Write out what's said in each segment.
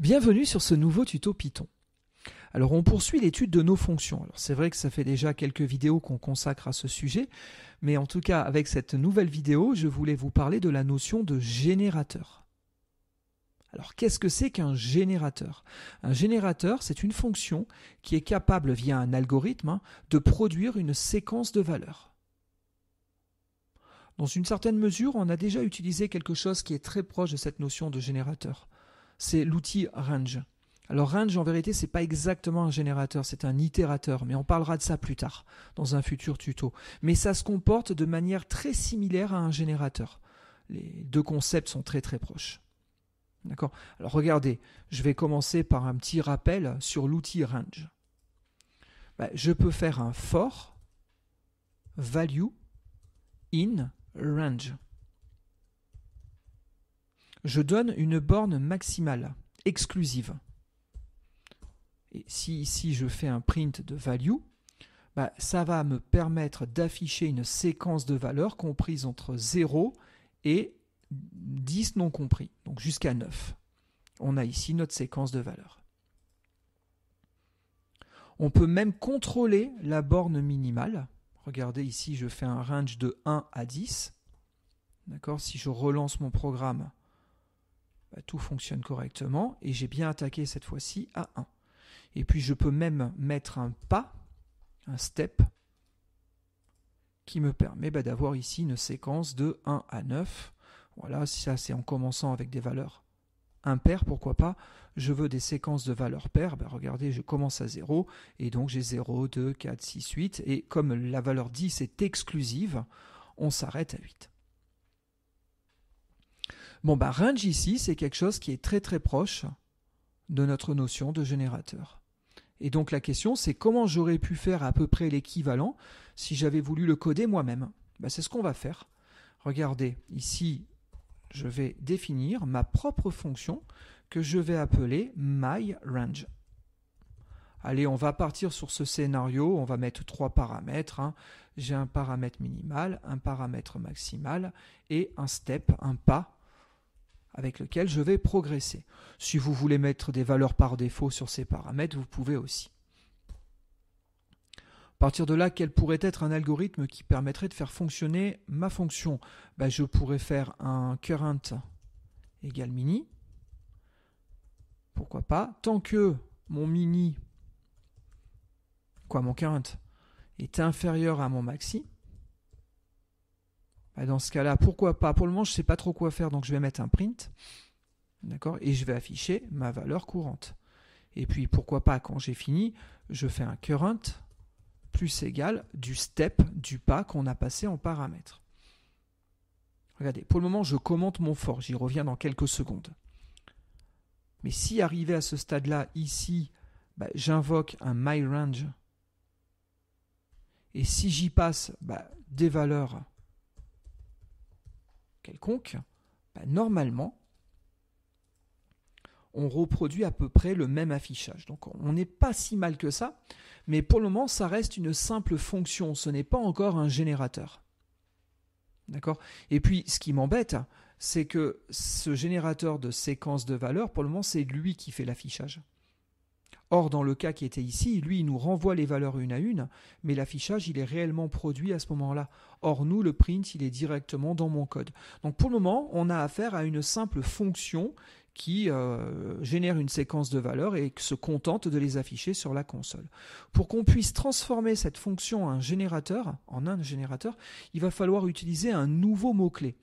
Bienvenue sur ce nouveau tuto Python. Alors on poursuit l'étude de nos fonctions. Alors c'est vrai que ça fait déjà quelques vidéos qu'on consacre à ce sujet, mais en tout cas avec cette nouvelle vidéo, je voulais vous parler de la notion de générateur. Alors qu'est-ce que c'est qu'un générateur Un générateur, c'est une fonction qui est capable via un algorithme hein, de produire une séquence de valeurs. Dans une certaine mesure, on a déjà utilisé quelque chose qui est très proche de cette notion de générateur c'est l'outil range. Alors range en vérité c'est pas exactement un générateur, c'est un itérateur, mais on parlera de ça plus tard dans un futur tuto. Mais ça se comporte de manière très similaire à un générateur. Les deux concepts sont très très proches. D'accord Alors regardez, je vais commencer par un petit rappel sur l'outil range. Bah, je peux faire un for value in range je donne une borne maximale, exclusive. Et si ici je fais un print de value, bah, ça va me permettre d'afficher une séquence de valeurs comprise entre 0 et 10 non compris, donc jusqu'à 9. On a ici notre séquence de valeurs. On peut même contrôler la borne minimale. Regardez ici, je fais un range de 1 à 10. D'accord Si je relance mon programme, bah, tout fonctionne correctement et j'ai bien attaqué cette fois-ci à 1. Et puis je peux même mettre un pas, un step, qui me permet bah, d'avoir ici une séquence de 1 à 9. Voilà, ça c'est en commençant avec des valeurs impaires, pourquoi pas. Je veux des séquences de valeurs paires, bah, regardez, je commence à 0, et donc j'ai 0, 2, 4, 6, 8, et comme la valeur 10 est exclusive, on s'arrête à 8. Bon, bah, range ici, c'est quelque chose qui est très très proche de notre notion de générateur. Et donc la question, c'est comment j'aurais pu faire à peu près l'équivalent si j'avais voulu le coder moi-même bah, C'est ce qu'on va faire. Regardez, ici, je vais définir ma propre fonction que je vais appeler myRange. Allez, on va partir sur ce scénario, on va mettre trois paramètres. Hein. J'ai un paramètre minimal, un paramètre maximal et un step, un pas avec lequel je vais progresser. Si vous voulez mettre des valeurs par défaut sur ces paramètres, vous pouvez aussi. À partir de là, quel pourrait être un algorithme qui permettrait de faire fonctionner ma fonction ben, Je pourrais faire un current égal mini. Pourquoi pas Tant que mon mini, quoi, mon current, est inférieur à mon maxi, bah, dans ce cas-là, pourquoi pas Pour le moment, je ne sais pas trop quoi faire, donc je vais mettre un print. D'accord Et je vais afficher ma valeur courante. Et puis pourquoi pas, quand j'ai fini, je fais un current plus égal du step, du pas qu'on a passé en paramètre. Regardez, pour le moment, je commente mon for, j'y reviens dans quelques secondes. Mais si arrivé à ce stade-là, ici, bah, j'invoque un myRange, et si j'y passe bah, des valeurs quelconque, bah, normalement, on reproduit à peu près le même affichage. Donc on n'est pas si mal que ça, mais pour le moment, ça reste une simple fonction, ce n'est pas encore un générateur. D'accord Et puis, ce qui m'embête, c'est que ce générateur de séquence de valeurs, pour le moment, c'est lui qui fait l'affichage. Or, dans le cas qui était ici, lui, il nous renvoie les valeurs une à une, mais l'affichage, il est réellement produit à ce moment-là. Or, nous, le print, il est directement dans mon code. Donc, pour le moment, on a affaire à une simple fonction qui euh, génère une séquence de valeurs et se contente de les afficher sur la console. Pour qu'on puisse transformer cette fonction en générateur, en un générateur, il va falloir utiliser un nouveau mot-clé.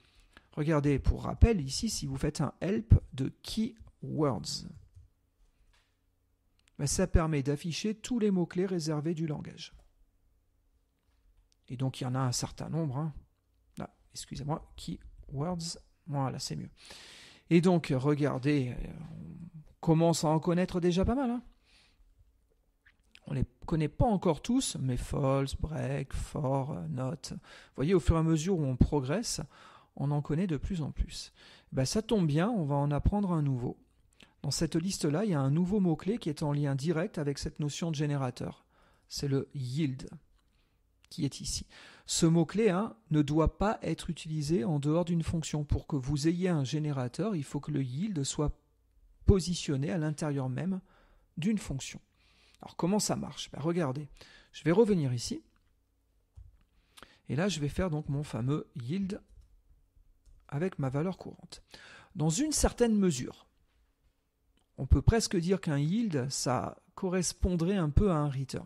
Regardez, pour rappel, ici, si vous faites un help de keywords, ça permet d'afficher tous les mots-clés réservés du langage. Et donc il y en a un certain nombre. Hein. Ah, excusez-moi, keywords. Voilà, c'est mieux. Et donc, regardez, on commence à en connaître déjà pas mal. Hein. On ne les connaît pas encore tous, mais false, break, for, note. Vous voyez, au fur et à mesure où on progresse, on en connaît de plus en plus. Ben, ça tombe bien, on va en apprendre un nouveau. Dans cette liste-là, il y a un nouveau mot-clé qui est en lien direct avec cette notion de générateur. C'est le yield qui est ici. Ce mot-clé hein, ne doit pas être utilisé en dehors d'une fonction. Pour que vous ayez un générateur, il faut que le yield soit positionné à l'intérieur même d'une fonction. Alors comment ça marche ben, Regardez, je vais revenir ici. Et là, je vais faire donc mon fameux yield avec ma valeur courante. Dans une certaine mesure, on peut presque dire qu'un yield, ça correspondrait un peu à un return.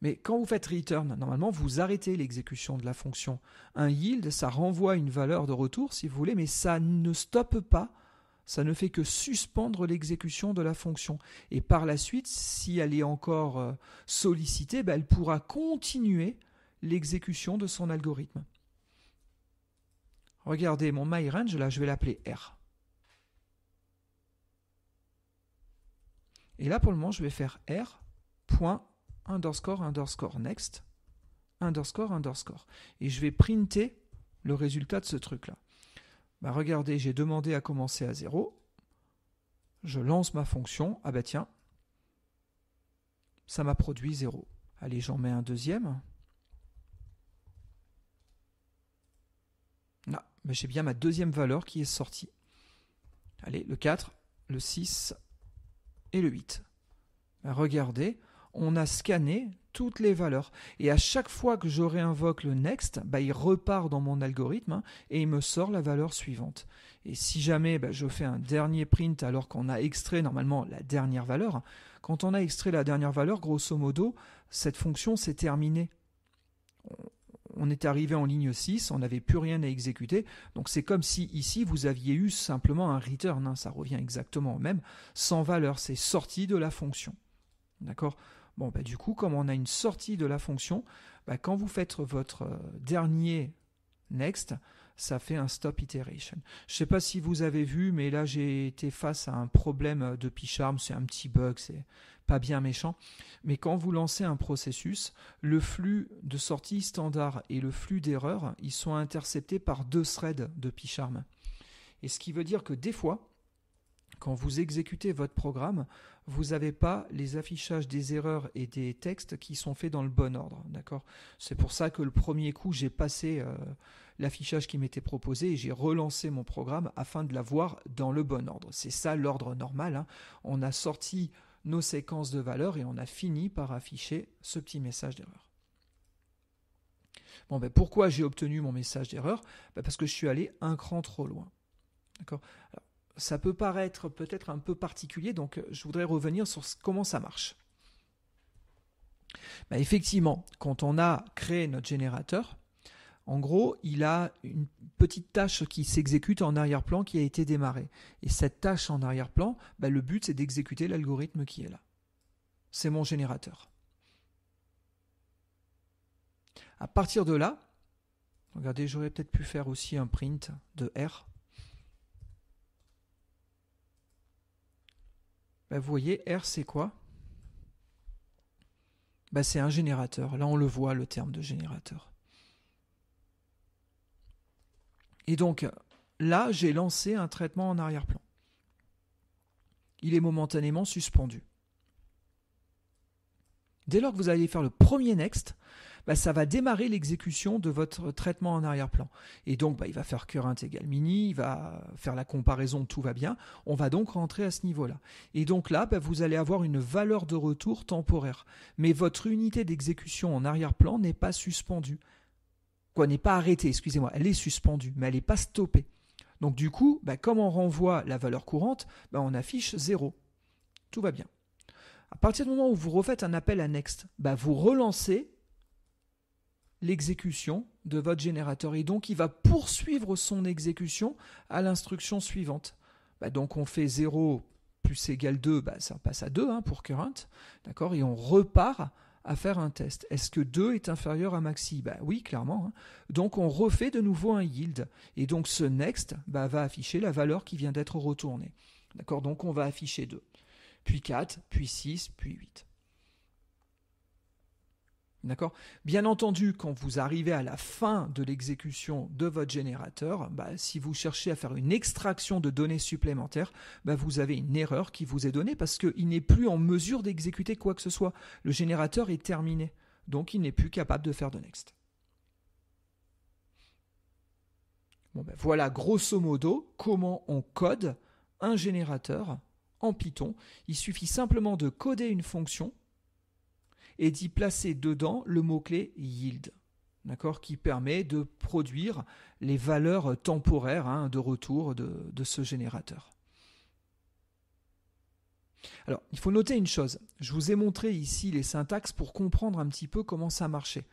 Mais quand vous faites return, normalement, vous arrêtez l'exécution de la fonction. Un yield, ça renvoie une valeur de retour, si vous voulez, mais ça ne stoppe pas, ça ne fait que suspendre l'exécution de la fonction. Et par la suite, si elle est encore euh, sollicitée, ben, elle pourra continuer l'exécution de son algorithme. Regardez mon myRange, là, je vais l'appeler R. Et là, pour le moment, je vais faire R point underscore underscore next underscore underscore. Et je vais printer le résultat de ce truc-là. Bah regardez, j'ai demandé à commencer à 0. Je lance ma fonction. Ah bah tiens, ça m'a produit 0. Allez, j'en mets un deuxième. Là, ah, mais j'ai bien ma deuxième valeur qui est sortie. Allez, le 4, le 6, et le 8. Regardez, on a scanné toutes les valeurs. Et à chaque fois que je réinvoque le next, bah, il repart dans mon algorithme hein, et il me sort la valeur suivante. Et si jamais bah, je fais un dernier print alors qu'on a extrait normalement la dernière valeur, hein, quand on a extrait la dernière valeur, grosso modo, cette fonction s'est terminée on est arrivé en ligne 6, on n'avait plus rien à exécuter. Donc c'est comme si ici vous aviez eu simplement un return, hein. ça revient exactement au même, sans valeur, c'est sorti de la fonction. D'accord Bon, bah, du coup, comme on a une sortie de la fonction, bah, quand vous faites votre euh, dernier next, ça fait un stop iteration. Je ne sais pas si vous avez vu, mais là j'ai été face à un problème euh, de PyCharm, c'est un petit bug, c'est pas bien méchant, mais quand vous lancez un processus, le flux de sortie standard et le flux d'erreurs, ils sont interceptés par deux threads de Picharm. Et ce qui veut dire que des fois, quand vous exécutez votre programme, vous n'avez pas les affichages des erreurs et des textes qui sont faits dans le bon ordre, d'accord C'est pour ça que le premier coup, j'ai passé euh, l'affichage qui m'était proposé et j'ai relancé mon programme afin de l'avoir dans le bon ordre. C'est ça l'ordre normal. Hein. On a sorti nos séquences de valeurs et on a fini par afficher ce petit message d'erreur. Bon, ben pourquoi j'ai obtenu mon message d'erreur ben, Parce que je suis allé un cran trop loin. Ça peut paraître peut-être un peu particulier, donc euh, je voudrais revenir sur comment ça marche. Ben, effectivement, quand on a créé notre générateur, en gros, il a une petite tâche qui s'exécute en arrière-plan qui a été démarrée. Et cette tâche en arrière-plan, bah, le but c'est d'exécuter l'algorithme qui est là. C'est mon générateur. À partir de là, regardez, j'aurais peut-être pu faire aussi un print de R. Bah, vous voyez, R c'est quoi bah, C'est un générateur. Là, on le voit, le terme de générateur. Et donc là, j'ai lancé un traitement en arrière-plan. Il est momentanément suspendu. Dès lors que vous allez faire le premier next, bah, ça va démarrer l'exécution de votre traitement en arrière-plan. Et donc, bah, il va faire current égale mini, il va faire la comparaison, tout va bien. On va donc rentrer à ce niveau-là. Et donc là, bah, vous allez avoir une valeur de retour temporaire. Mais votre unité d'exécution en arrière-plan n'est pas suspendue n'est pas arrêtée, excusez-moi, elle est suspendue, mais elle n'est pas stoppée. Donc du coup, bah, comme on renvoie la valeur courante, bah, on affiche 0. Tout va bien. À partir du moment où vous refaites un appel à Next, bah, vous relancez l'exécution de votre générateur. Et donc, il va poursuivre son exécution à l'instruction suivante. donc, on fait 0 plus égale 2, ça passe à 2 hein, pour current. D'accord Et on repart à faire un test. Est-ce que 2 est inférieur à maxi bah Oui, clairement. Hein. Donc on refait de nouveau un yield. Et donc ce next bah, va afficher la valeur qui vient d'être retournée. D'accord Donc on va afficher 2, puis 4, puis 6, puis 8. Bien entendu, quand vous arrivez à la fin de l'exécution de votre générateur, bah, si vous cherchez à faire une extraction de données supplémentaires, bah, vous avez une erreur qui vous est donnée parce qu'il n'est plus en mesure d'exécuter quoi que ce soit. Le générateur est terminé. Donc il n'est plus capable de faire de next. Bon, bah, voilà grosso modo comment on code un générateur en Python. Il suffit simplement de coder une fonction et d'y placer dedans le mot-clé yield. D'accord, qui permet de produire les valeurs temporaires hein, de retour de, ce générateur. Alors, il faut noter une chose. Je vous ai montré ici les syntaxes pour comprendre un petit peu comment ça marchait.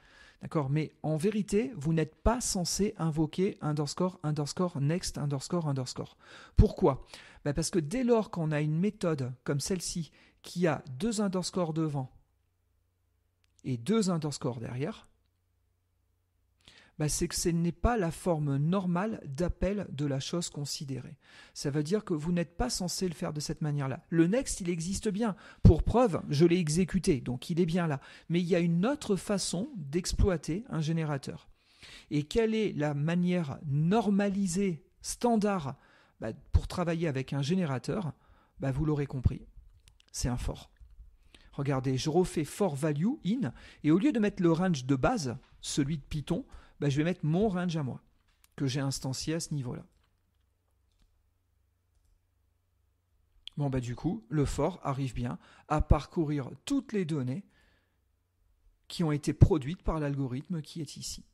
D'accord Mais en vérité, vous n'êtes pas censé invoquer underscore, underscore, next, underscore, underscore. Pourquoi bah, Parce que dès lors qu'on a une méthode comme celle-ci qui a deux underscores devant et deux underscores derrière, bah, c'est que ce n'est pas la forme normale d'appel de la chose considérée. Ça veut dire que vous n'êtes pas censé le faire de cette manière-là. Le next, il existe bien. Pour preuve, je l'ai exécuté, donc il est bien là. Mais il y a une autre façon d'exploiter un générateur. Et quelle est la manière normalisée, standard, bah, pour travailler avec un générateur bah, Vous l'aurez compris, c'est un fort. Regardez, je refais for value in, et au lieu de mettre le range de base, celui de Python, bah, je vais mettre mon range à moi, que j'ai instancié à ce niveau-là. Bon, ben du coup, le for arrive bien à parcourir toutes les données qui ont été produites par l'algorithme qui est ici.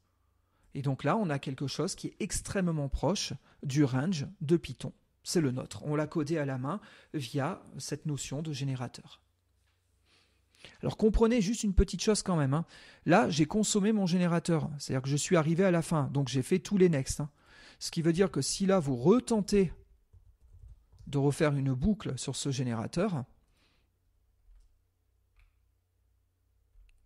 Et donc là, on a quelque chose qui est extrêmement proche du range de Python. C'est le nôtre. On l'a codé à la main via cette notion de générateur. Alors comprenez juste une petite chose quand même. Hein. Là, j'ai consommé mon générateur, c'est-à-dire que je suis arrivé à la fin, donc j'ai fait tous les next. Hein. Ce qui veut dire que si là vous retentez de refaire une boucle sur ce générateur,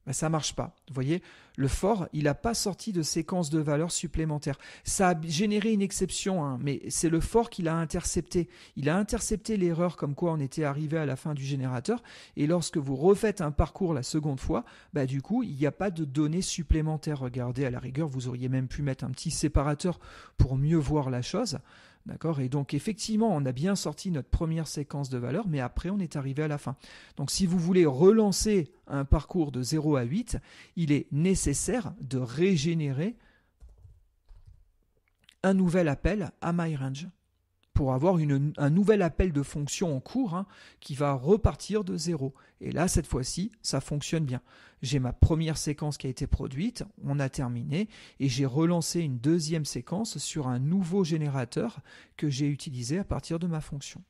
Ça ça marche pas. Vous voyez, le fort, il n'a pas sorti de séquence de valeur supplémentaires. Ça a généré une exception, hein, mais c'est le fort qui l'a intercepté. Il a intercepté l'erreur comme quoi on était arrivé à la fin du générateur. Et lorsque vous refaites un parcours la seconde fois, bah, du coup, il n'y a pas de données supplémentaires. Regardez, à la rigueur, vous auriez même pu mettre un petit séparateur pour mieux voir la chose. D'accord Et donc, effectivement, on a bien sorti notre première séquence de valeurs, mais après, on est arrivé à la fin. Donc, si vous voulez relancer un parcours de 0 à 8, il est nécessaire de régénérer un nouvel appel à MyRange pour avoir un nouvel appel de fonction en cours hein, qui va repartir de zéro. Et là, cette fois-ci, ça fonctionne bien. J'ai ma première séquence qui a été produite, on a terminé, et j'ai relancé une deuxième séquence sur un nouveau générateur que j'ai utilisé à partir de ma fonction.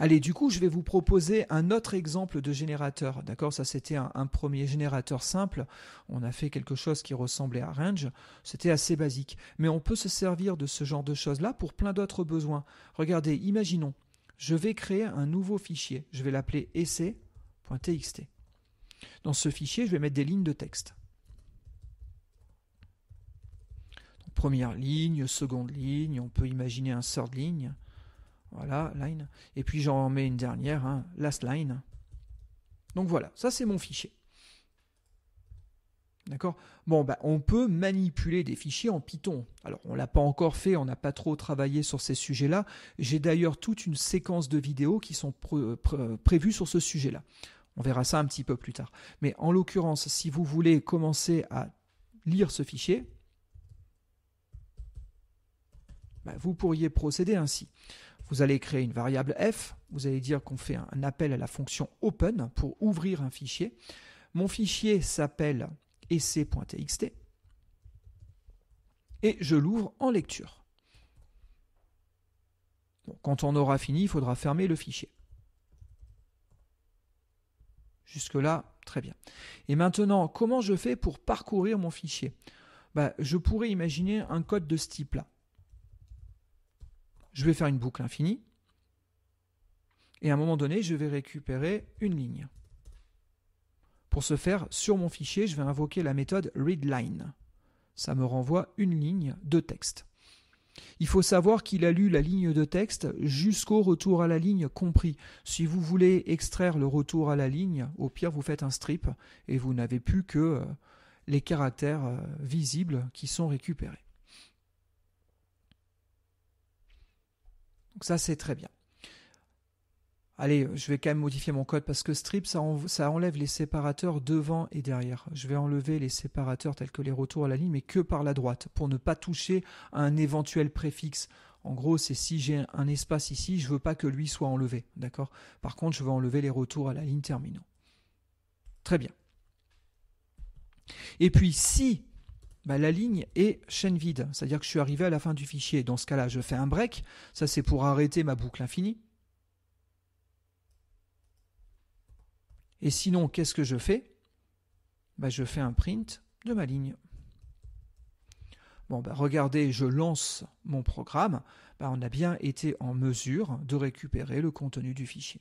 Allez, du coup, je vais vous proposer un autre exemple de générateur. D'accord, ça c'était un, premier générateur simple. On a fait quelque chose qui ressemblait à range. C'était assez basique. Mais on peut se servir de ce genre de choses-là pour plein d'autres besoins. Regardez, imaginons, je vais créer un nouveau fichier. Je vais l'appeler essai.txt. Dans ce fichier, je vais mettre des lignes de texte. première ligne, seconde ligne, on peut imaginer un sort de ligne. Voilà, line. Et puis j'en mets une dernière, hein, last line. Donc voilà, ça c'est mon fichier. D'accord Bon, bah, on peut manipuler des fichiers en Python. Alors, on ne l'a pas encore fait, on n'a pas trop travaillé sur ces sujets-là. J'ai d'ailleurs toute une séquence de vidéos qui sont prévues sur ce sujet-là. On verra ça un petit peu plus tard. Mais en l'occurrence, si vous voulez commencer à lire ce fichier, Bah, vous pourriez procéder ainsi. Vous allez créer une variable f, vous allez dire qu'on fait un appel à la fonction open pour ouvrir un fichier. Mon fichier s'appelle essai.txt et je l'ouvre en lecture. quand on aura fini, il faudra fermer le fichier. Jusque-là, très bien. Et maintenant, comment je fais pour parcourir mon fichier bah, Je pourrais imaginer un code de ce type-là je vais faire une boucle infinie, et à un moment donné, je vais récupérer une ligne. Pour ce faire, sur mon fichier, je vais invoquer la méthode readLine. Ça me renvoie une ligne de texte. Il faut savoir qu'il a lu la ligne de texte jusqu'au retour à la ligne compris. Si vous voulez extraire le retour à la ligne, au pire vous faites un strip et vous n'avez plus que euh, les caractères euh, visibles qui sont récupérés. Donc ça, c'est très bien. Allez, je vais quand même modifier mon code parce que strip, ça, enlève les séparateurs devant et derrière. Je vais enlever les séparateurs tels que les retours à la ligne, mais que par la droite, pour ne pas toucher à un éventuel préfixe. En gros, c'est si j'ai un espace ici, je veux pas que lui soit enlevé, d'accord Par contre, je vais enlever les retours à la ligne terminant. Très bien. Et puis, si bah, la ligne est chaîne vide, c'est-à-dire que je suis arrivé à la fin du fichier. Dans ce cas-là, je fais un break, ça c'est pour arrêter ma boucle infinie. Et sinon, qu'est-ce que je fais bah, Je fais un print de ma ligne. Bon, bah, regardez, je lance mon programme. Bah, on a bien été en mesure de récupérer le contenu du fichier.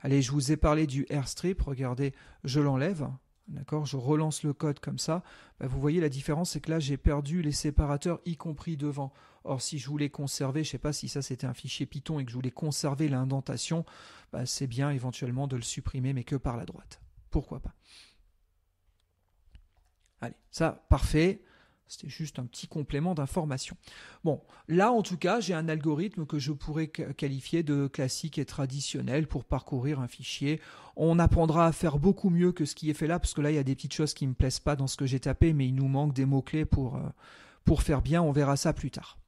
Allez, je vous ai parlé du airstrip. Regardez, je l'enlève. D'accord Je relance le code comme ça. Bah, vous voyez la différence, c'est que là j'ai perdu les séparateurs, y compris devant. Or, si je voulais conserver, je ne sais pas si ça c'était un fichier Python et que je voulais conserver l'indentation, bah, c'est bien éventuellement de le supprimer, mais que par la droite. Pourquoi pas Allez, ça, parfait. C'était juste un petit complément d'information. Bon, là en tout cas, j'ai un algorithme que je pourrais qualifier de classique et traditionnel pour parcourir un fichier. On apprendra à faire beaucoup mieux que ce qui est fait là, parce que là, il y a des petites choses qui ne me plaisent pas dans ce que j'ai tapé, mais il nous manque des mots-clés pour, euh, pour faire bien. On verra ça plus tard.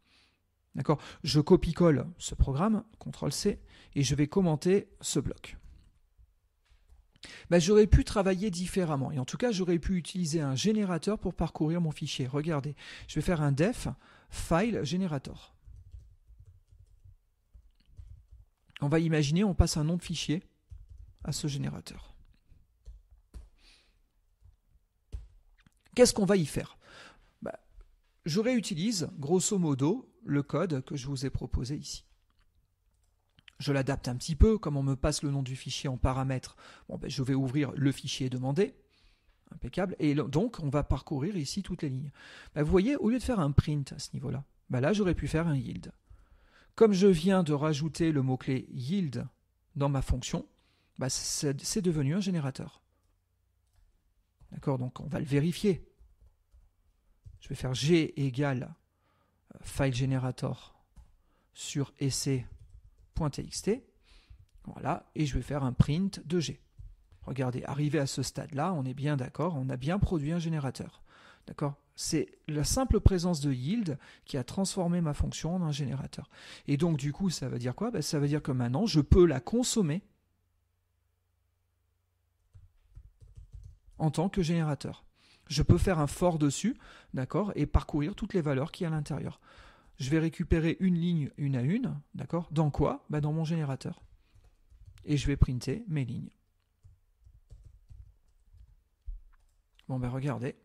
D'accord Je copie-colle ce programme, CTRL-C, et je vais commenter ce bloc. Bah, j'aurais pu travailler différemment. Et en tout cas, j'aurais pu utiliser un générateur pour parcourir mon fichier. Regardez, je vais faire un def file generator. On va imaginer, on passe un nom de fichier à ce générateur. Qu'est-ce qu'on va y faire bah, Je réutilise, grosso modo, le code que je vous ai proposé ici. Je l'adapte un petit peu, comme on me passe le nom du fichier en paramètres, bon, ben, je vais ouvrir le fichier demandé, impeccable, et donc on va parcourir ici toutes les lignes. Ben, vous voyez, au lieu de faire un print à ce niveau-là, ben là j'aurais pu faire un yield. Comme je viens de rajouter le mot-clé yield dans ma fonction, c'est devenu un générateur. D'accord, donc on va le vérifier. Je vais faire g égale euh, file generator sur essai .txt. Voilà, et je vais faire un print de G. Regardez, arrivé à ce stade-là, on est bien d'accord, on a bien produit un générateur. D'accord C'est la simple présence de yield qui a transformé ma fonction en un générateur. Et donc, du coup, ça veut dire quoi ben, Ça veut dire que maintenant, je peux la consommer en tant que générateur. Je peux faire un for dessus, d'accord, et parcourir toutes les valeurs qui y a à l'intérieur je vais récupérer une ligne une à une, d'accord Dans quoi bah, Dans mon générateur. Et je vais printer mes lignes. Bon ben regardez,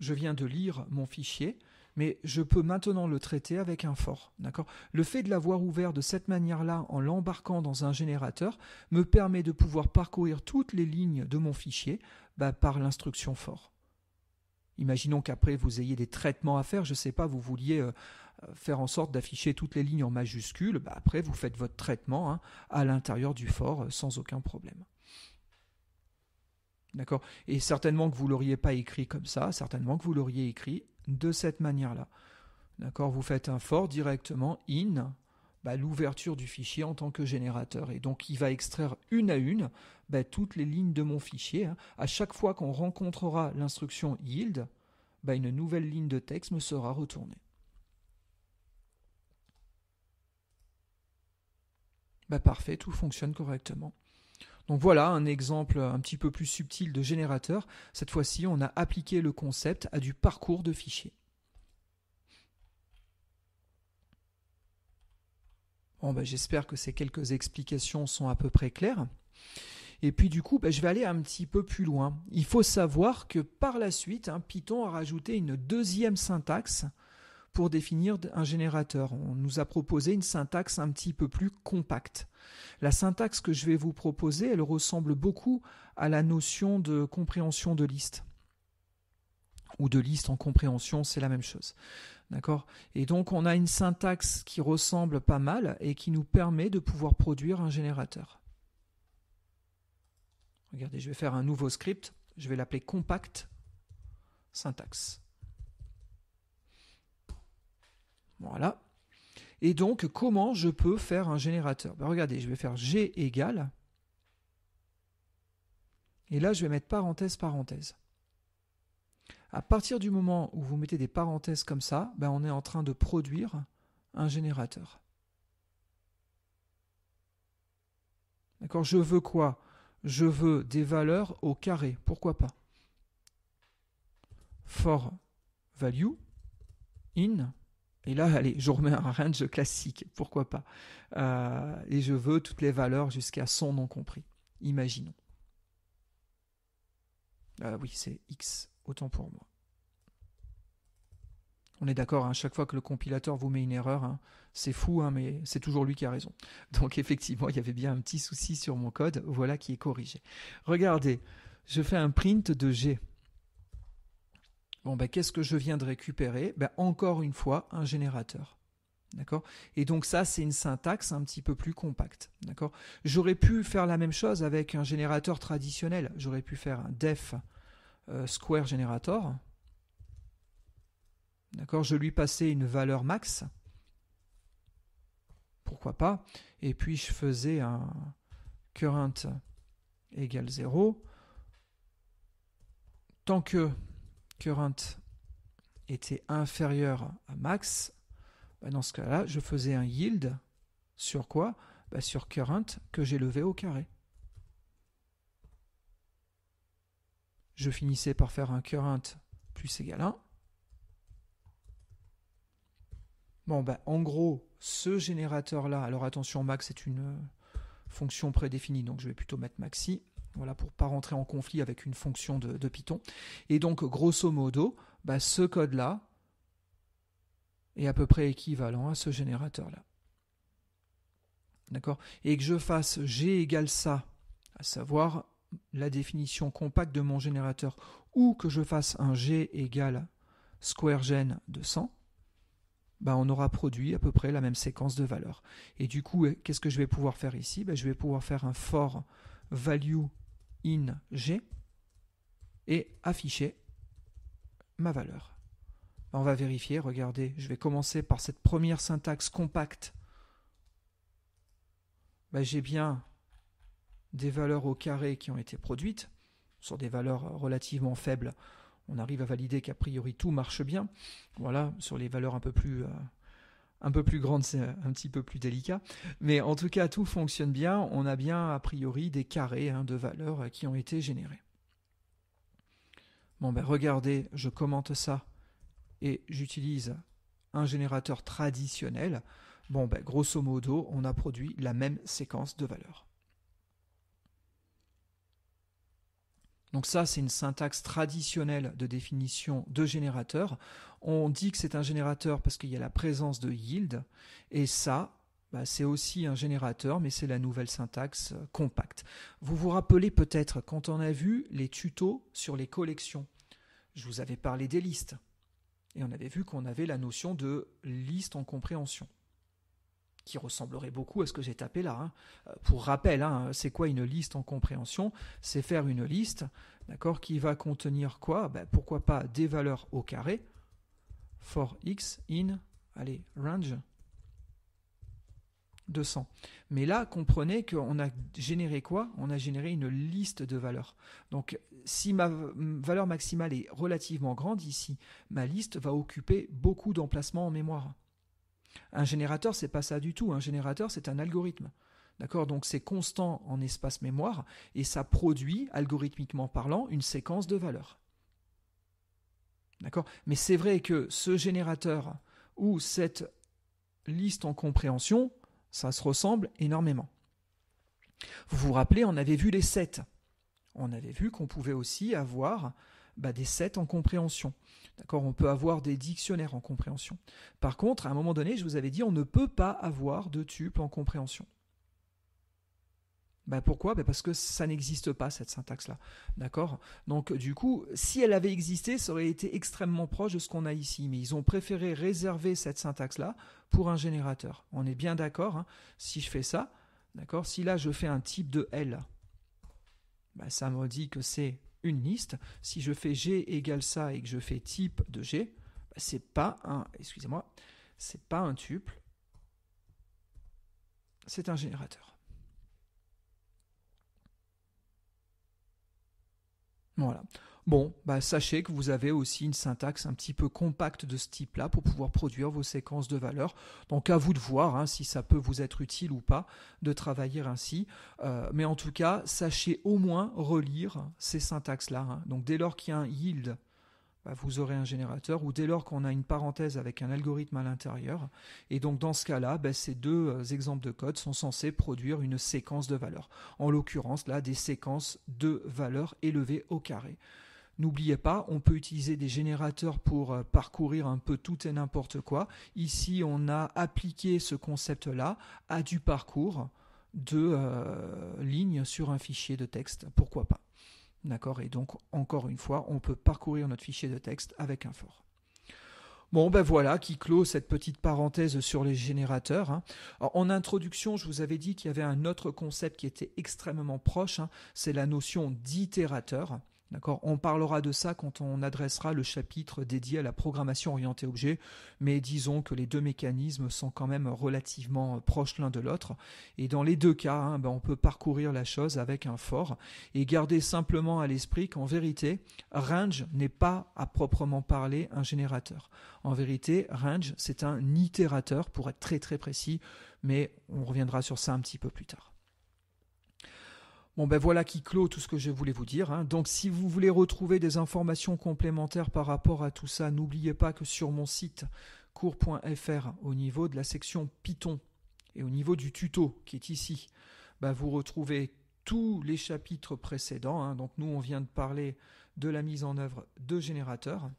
je viens de lire mon fichier, mais je peux maintenant le traiter avec un for, d'accord Le fait de l'avoir ouvert de cette manière-là en l'embarquant dans un générateur me permet de pouvoir parcourir toutes les lignes de mon fichier bah, par l'instruction for. Imaginons qu'après vous ayez des traitements à faire, je ne sais pas, vous vouliez euh, faire en sorte d'afficher toutes les lignes en majuscules, bah, après vous faites votre traitement hein, à l'intérieur du fort euh, sans aucun problème. D'accord Et certainement que vous ne l'auriez pas écrit comme ça, certainement que vous l'auriez écrit de cette manière-là. D'accord Vous faites un fort directement in bah, l'ouverture du fichier en tant que générateur. Et donc il va extraire une à une bah, toutes les lignes de mon fichier. Hein. À chaque fois qu'on rencontrera l'instruction yield, bah, une nouvelle ligne de texte me sera retournée. Bah, parfait, tout fonctionne correctement. Donc voilà un exemple un petit peu plus subtil de générateur. Cette fois-ci, on a appliqué le concept à du parcours de fichiers. Bon, J'espère que ces quelques explications sont à peu près claires. Et puis du coup, bah, je vais aller un petit peu plus loin. Il faut savoir que par la suite, hein, Python a rajouté une deuxième syntaxe pour définir un générateur. On nous a proposé une syntaxe un petit peu plus compacte. La syntaxe que je vais vous proposer, elle ressemble beaucoup à la notion de compréhension de liste. Ou de liste en compréhension, c'est la même chose. D'accord Et donc on a une syntaxe qui ressemble pas mal et qui nous permet de pouvoir produire un générateur. Regardez, je vais faire un nouveau script. Je vais l'appeler compact syntaxe. Voilà. Et donc, comment je peux faire un générateur ben, Regardez, je vais faire g égale. Et là, je vais mettre parenthèse, parenthèse. À partir du moment où vous mettez des parenthèses comme ça, ben, on est en train de produire un générateur. D'accord Je veux quoi je veux des valeurs au carré, pourquoi pas For value in, et là, allez, je remets un range classique, pourquoi pas euh, Et je veux toutes les valeurs jusqu'à son non compris, imaginons. Ah oui, c'est x, autant pour moi. On est d'accord, à hein, chaque fois que le compilateur vous met une erreur, hein, c'est fou, hein, mais c'est toujours lui qui a raison. Donc effectivement, il y avait bien un petit souci sur mon code, voilà qui est corrigé. Regardez, je fais un print de G. Bon, ben, qu'est-ce que je viens de récupérer ben, Encore une fois, un générateur. D'accord Et donc ça, c'est une syntaxe un petit peu plus compacte. D'accord J'aurais pu faire la même chose avec un générateur traditionnel. J'aurais pu faire un def euh, square generator. Je lui passais une valeur max. Pourquoi pas Et puis je faisais un current égal 0. Tant que current était inférieur à max, bah, dans ce cas-là, je faisais un yield sur quoi bah, Sur current que j'ai levé au carré. Je finissais par faire un current plus égal 1 Bon, bah, en gros, ce générateur-là, alors attention, max, est une euh, fonction prédéfinie, donc je vais plutôt mettre maxi, voilà, pour pas rentrer en conflit avec une fonction de, Python. Et donc, grosso modo, bah, ce code-là est à peu près équivalent à ce générateur-là. D'accord Et que je fasse g égale ça, à savoir la définition compacte de mon générateur, ou que je fasse un g égale square gen de 100, bah, on aura produit à peu près la même séquence de valeurs. Et du coup, qu'est-ce que je vais pouvoir faire ici bah, Je vais pouvoir faire un for value in g et afficher ma valeur. Bah, on va vérifier, regardez, je vais commencer par cette première syntaxe compacte. J'ai bien des valeurs au carré qui ont été produites sur des valeurs relativement faibles on arrive à valider qu'a priori tout marche bien. Voilà, sur les valeurs un peu plus euh, un peu plus grandes, c'est un petit peu plus délicat. Mais en tout cas, tout fonctionne bien. On a bien a priori des carrés hein, de valeurs euh, qui ont été générés. Bon ben regardez, je commente ça et j'utilise un générateur traditionnel. Bon ben grosso modo, on a produit la même séquence de valeurs. Donc ça, c'est une syntaxe traditionnelle de définition de générateur. On dit que c'est un générateur parce qu'il y a la présence de yield, et ça, bah, c'est aussi un générateur, mais c'est la nouvelle syntaxe euh, compacte. Vous vous rappelez peut-être quand on a vu les tutos sur les collections. Je vous avais parlé des listes, et on avait vu qu'on avait la notion de liste en compréhension qui ressemblerait beaucoup à ce que j'ai tapé là. Hein. Euh, pour rappel, hein, c'est quoi une liste en compréhension C'est faire une liste, d'accord, qui va contenir quoi ben, Pourquoi pas des valeurs au carré for x in, allez, range 200. Mais là, comprenez qu'on a généré quoi On a généré une liste de valeurs. Donc, si ma valeur maximale est relativement grande ici, ma liste va occuper beaucoup d'emplacements en mémoire. Un générateur, c'est pas ça du tout. Un générateur, c'est un algorithme. D'accord Donc c'est constant en espace mémoire et ça produit, algorithmiquement parlant, une séquence de valeurs. D'accord Mais c'est vrai que ce générateur ou cette liste en compréhension, ça se ressemble énormément. Vous vous rappelez, on avait vu les 7. On avait vu qu'on pouvait aussi avoir bah, des sets en compréhension. D'accord On peut avoir des dictionnaires en compréhension. Par contre, à un moment donné, je vous avais dit, on ne peut pas avoir de tuples en compréhension. Bah, pourquoi bah, Parce que ça n'existe pas, cette syntaxe-là. D'accord Donc, du coup, si elle avait existé, ça aurait été extrêmement proche de ce qu'on a ici. Mais ils ont préféré réserver cette syntaxe-là pour un générateur. On est bien d'accord hein Si je fais ça, d'accord Si là, je fais un type de L, ça me dit que c'est une liste. Si je fais G égale ça et que je fais type de G, bah, c'est pas un, excusez-moi, c'est pas un tuple, c'est un générateur. Voilà. Bon, bah, sachez que vous avez aussi une syntaxe un petit peu compacte de ce type-là pour pouvoir produire vos séquences de valeurs. Donc à vous de voir hein, si ça peut vous être utile ou pas de travailler ainsi. Euh, mais en tout cas, sachez au moins relire ces syntaxes-là. Hein. Donc dès lors qu'il y a un yield, bah, vous aurez un générateur, ou dès lors qu'on a une parenthèse avec un algorithme à l'intérieur. Et donc dans ce cas-là, bah, ces deux euh, exemples de code sont censés produire une séquence de valeurs. En l'occurrence, là, des séquences de valeurs élevées au carré. N'oubliez pas, on peut utiliser des générateurs pour euh, parcourir un peu tout et n'importe quoi. Ici, on a appliqué ce concept-là à du parcours de euh, lignes sur un fichier de texte. Pourquoi pas D'accord Et donc, encore une fois, on peut parcourir notre fichier de texte avec un for. Bon, ben voilà, qui clôt cette petite parenthèse sur les générateurs. Hein. en introduction, je vous avais dit qu'il y avait un autre concept qui était extrêmement proche, hein. c'est la notion d'itérateur. On parlera de ça quand on adressera le chapitre dédié à la programmation orientée objet, mais disons que les deux mécanismes sont quand même relativement proches l'un de l'autre. Et dans les deux cas, hein, ben, on peut parcourir la chose avec un fort et garder simplement à l'esprit qu'en vérité, range n'est pas à proprement parler un générateur. En vérité, range, c'est un itérateur pour être très très précis, mais on reviendra sur ça un petit peu plus tard. Ben voilà qui clôt tout ce que je voulais vous dire. Hein. Donc si vous voulez retrouver des informations complémentaires par rapport à tout ça, n'oubliez pas que sur mon site cours.fr au niveau de la section Python et au niveau du tuto qui est ici, ben vous retrouvez tous les chapitres précédents. Hein. Donc nous on vient de parler de la mise en œuvre de générateurs.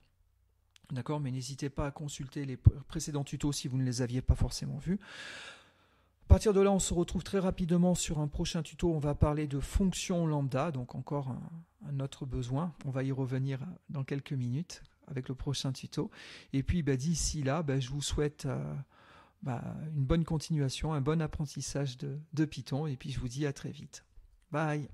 D'accord, mais n'hésitez pas à consulter les précédents tutos si vous ne les aviez pas forcément vus. À partir de là, on se retrouve très rapidement sur un prochain tuto. On va parler de fonctions lambda, donc encore un, autre besoin. On va y revenir euh, dans quelques minutes avec le prochain tuto. Et puis, bah, d'ici là, bah, je vous souhaite euh, bah, une bonne continuation, un bon apprentissage de Python. Et puis, je vous dis à très vite. Bye